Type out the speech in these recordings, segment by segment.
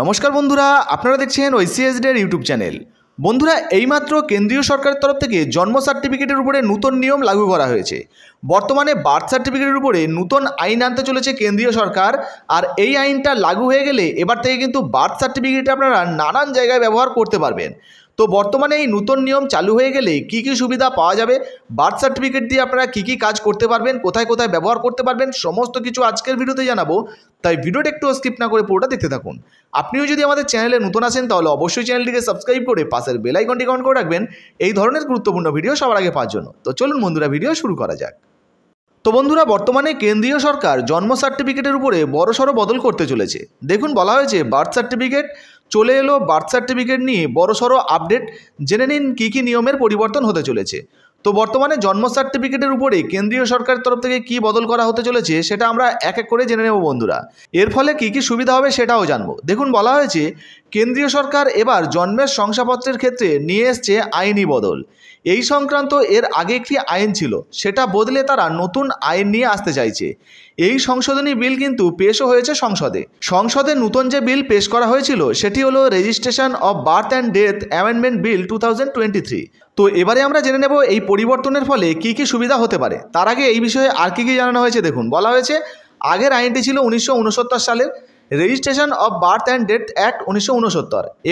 নমস্কার বন্ধুরা আপনারা দেখছেন ওইসিএসডির ইউটিউব চ্যানেল বন্ধুরা এইমাত্র কেন্দ্রীয় সরকারের তরফ থেকে জন্ম সার্টিফিকেটের উপরে নূতন নিয়ম লাগু করা হয়েছে বর্তমানে বার্থ সার্টিফিকেটের উপরে নূতন আইন আনতে চলেছে কেন্দ্রীয় সরকার আর এই আইনটা লাগু হয়ে গেলে এবার থেকে কিন্তু বার্থ সার্টিফিকেট আপনারা নানান জায়গায় ব্যবহার করতে পারবেন তো বর্তমানে এই নতুন নিয়ম চালু হয়ে গেলে কি কি সুবিধা পাওয়া যাবে বার্থ সার্টিফিকেট দিয়ে আপনারা কি কি কাজ করতে পারবেন কোথায় কোথায় ব্যবহার করতে পারবেন সমস্ত কিছু আজকের ভিডিওতে জানাবো তাই ভিডিওটা একটু স্কিপ না করে পুরোটা দেখতে থাকুন আপনিও যদি আমাদের চ্যানেলে নতুন আসেন তাহলে অবশ্যই চ্যানেলটিকে সাবস্ক্রাইব করে পাশের বেলাইকনটি কমেন্ট করে রাখবেন এই ধরনের গুরুত্বপূর্ণ ভিডিও সবার আগে পাওয়ার জন্য তো চলুন বন্ধুরা ভিডিও শুরু করা যাক তো বন্ধুরা বর্তমানে কেন্দ্রীয় সরকার জন্ম সার্টিফিকেটের উপরে বড়সড় বদল করতে চলেছে দেখুন বলা হয়েছে বার্থ সার্টিফিকেট চলে এলো বার্থ সার্টিফিকেট নিয়ে বড়সড় আপডেট জেনে নিন কী কী নিয়মের পরিবর্তন হতে চলেছে তো বর্তমানে জন্ম সার্টিফিকেটের উপরে কেন্দ্রীয় সরকারের তরফ থেকে কি বদল করা হতে চলেছে সেটা আমরা এক এক করে জেনে নেব বন্ধুরা এর ফলে কি কি সুবিধা হবে সেটাও জানবো দেখুন বলা হয়েছে কেন্দ্রীয় সরকার এবার জন্মের শংসাপত্রের ক্ষেত্রে নিয়ে এসছে আইনি বদল এই সংক্রান্ত এর আগে একটি আইন ছিল সেটা বদলে তারা নতুন আইন নিয়ে আসতে চাইছে এই সংশোধনী বিল কিন্তু পেশও হয়েছে সংসদে সংসদে নতুন যে বিল পেশ করা হয়েছিল সেটি হলো registration of birth and death amendment bill two তো এবারে আমরা জেনে নেব এই পরিবর্তনের ফলে কী কী সুবিধা হতে পারে তার আগে এই বিষয়ে আর কী কী জানানো হয়েছে দেখুন বলা হয়েছে আগের আইনটি ছিল উনিশশো সালের registration of birth and death act উনিশশো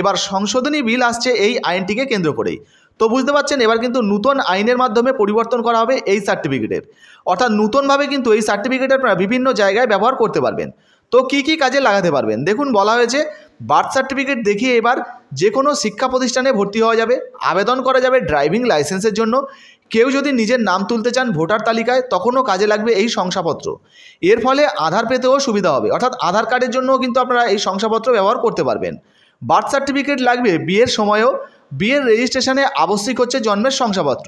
এবার সংশোধনী বিল আসছে এই আইনটিকে কেন্দ্র করেই তো বুঝতে পারছেন এবার কিন্তু নূতন আইনের মাধ্যমে পরিবর্তন করা হবে এই সার্টিফিকেটের অর্থাৎ নূতনভাবে কিন্তু এই সার্টিফিকেটের আপনারা বিভিন্ন জায়গায় ব্যবহার করতে পারবেন তো কি কি কাজে লাগাতে পারবেন দেখুন বলা হয়েছে বার্থ সার্টিফিকেট দেখিয়ে এবার যে কোনো শিক্ষা প্রতিষ্ঠানে ভর্তি হওয়া যাবে আবেদন করা যাবে ড্রাইভিং লাইসেন্সের জন্য কেউ যদি নিজের নাম তুলতে চান ভোটার তালিকায় তখনও কাজে লাগবে এই শংসাপত্র এর ফলে আধার পেতেও সুবিধা হবে অর্থাৎ আধার কার্ডের জন্যও কিন্তু আপনারা এই শংসাপত্র ব্যবহার করতে পারবেন বার্থ সার্টিফিকেট লাগবে বিয়ের সময়ও বিয়ের রেজিস্ট্রেশনে আবশ্যিক হচ্ছে জন্মের শংসাপত্র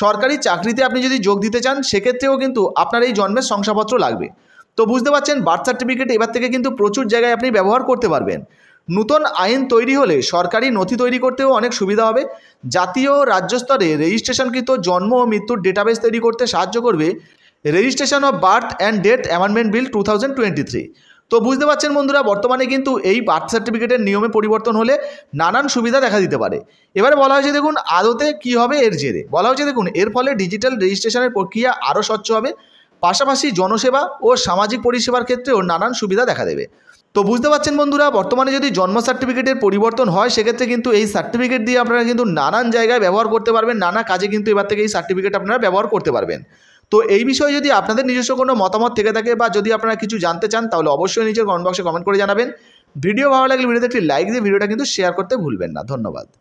সরকারি চাকরিতে আপনি যদি যোগ দিতে চান সেক্ষেত্রেও কিন্তু আপনার এই জন্মের শংসাপত্র লাগবে তো বুঝতে পারছেন বার্থ সার্টিফিকেট এবার থেকে কিন্তু প্রচুর জায়গায় আপনি ব্যবহার করতে পারবেন নতুন আইন তৈরি হলে সরকারি নথি তৈরি করতেও অনেক সুবিধা হবে জাতীয় রাজ্য স্তরে রেজিস্ট্রেশনকৃত জন্ম ও মৃত্যুর ডেটাবেস তৈরি করতে সাহায্য করবে registration of birth and death amendment bill two তো বুঝতে পারছেন বন্ধুরা বর্তমানে কিন্তু এই বার্থ সার্টিফিকেটের নিয়মে পরিবর্তন হলে নানান সুবিধা দেখা দিতে পারে এবারে বলা হয়েছে দেখুন আদতে কি হবে এর জেরে বলা হয়েছে দেখুন এর ফলে ডিজিটাল রেজিস্ট্রেশনের প্রক্রিয়া আরও স্বচ্ছ হবে পাশাপাশি জনসেবা ও সামাজিক পরিষেবার ক্ষেত্রেও নানান সুবিধা দেখা দেবে তো বুঝতে পারছেন বন্ধুরা বর্তমানে যদি জন্ম সার্টিফিকেটের পরিবর্তন হয় সেক্ষেত্রে কিন্তু এই সার্টিফিকেট দিয়ে আপনারা কিন্তু নানান জায়গায় ব্যবহার করতে পারবেন নানা কাজে কিন্তু এবার থেকে এই সার্টিফিকেট আপনারা ব্যবহার করতে পারবেন তো এই বিষয়ে যদি আপনাদের নিজস্ব কোনো মতামত থেকে থাকে বা যদি আপনারা কিছু জানতে চান তাহলে অবশ্যই নিজের কমেন্ট বক্সে কমেন্ট করে জানাবেন ভিডিও ভালো লাগলে ভিডিওতে একটি লাইক দিয়ে ভিডিওটা কিন্তু শেয়ার করতে ভুলবেন না ধন্যবাদ